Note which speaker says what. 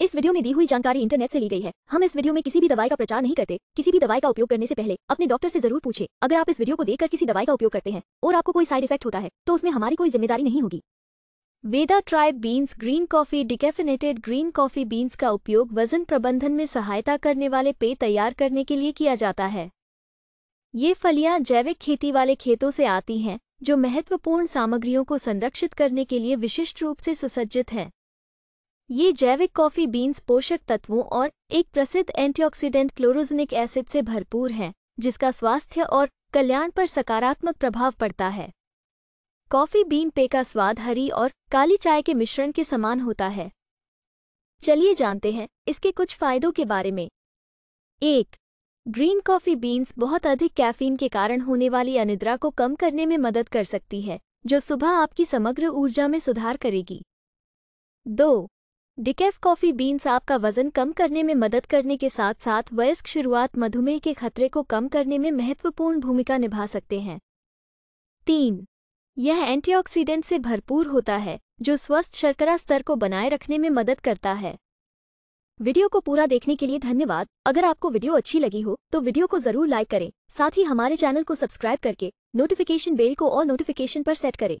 Speaker 1: इस वीडियो में दी हुई जानकारी इंटरनेट से ली गई है हम इस वीडियो में किसी भी दवाई का प्रचार नहीं करते किसी भी दवाई का उपयोग करने से पहले अपने डॉक्टर से जरूर पूछे अगर आप इस वीडियो को देखकर किसी दवाई का उपयोग करते हैं और आपको कोई साइड इफेक्ट होता है तो उसमें हमारी कोई जिम्मेदारी नहीं होगी Veda tribe beans green coffee decaffeinated green coffee beans का उपयोग वजन प्रबंधन में सहायता करने वाले पेय तैयार करने के लिए किया जाता है ये फलियां जैविक खेती वाले खेतों से आती हैं जो महत्वपूर्ण सामग्रियों को संरक्षित करने के लिए विशिष्ट रूप से सुसज्जित हैं ये जैविक कॉफी बीन्स पोषक तत्वों और एक प्रसिद्ध एंटीऑक्सीडेंट क्लोरोजनिक एसिड से भरपूर हैं जिसका स्वास्थ्य और कल्याण पर सकारात्मक प्रभाव पड़ता है कॉफी बीन पे का स्वाद हरी और काली चाय के मिश्रण के समान होता है चलिए जानते हैं इसके कुछ फायदों के बारे में एक ग्रीन कॉफी बीन्स बहुत अधिक कैफीन के कारण होने वाली अनिद्रा को कम करने में मदद कर सकती है जो सुबह आपकी समग्र ऊर्जा में सुधार करेगी दो डिकेफ कॉफी बीन्स आपका वजन कम करने में मदद करने के साथ साथ वयस्क शुरुआत मधुमेह के खतरे को कम करने में महत्वपूर्ण भूमिका निभा सकते हैं तीन यह एंटीऑक्सीडेंट से भरपूर होता है जो स्वस्थ शर्करा स्तर को बनाए रखने में मदद करता है वीडियो को पूरा देखने के लिए धन्यवाद अगर आपको वीडियो अच्छी लगी हो तो वीडियो को जरूर लाइक करें साथ ही हमारे चैनल को सब्सक्राइब करके नोटिफिकेशन बेल को और नोटिफिकेशन पर सेट करें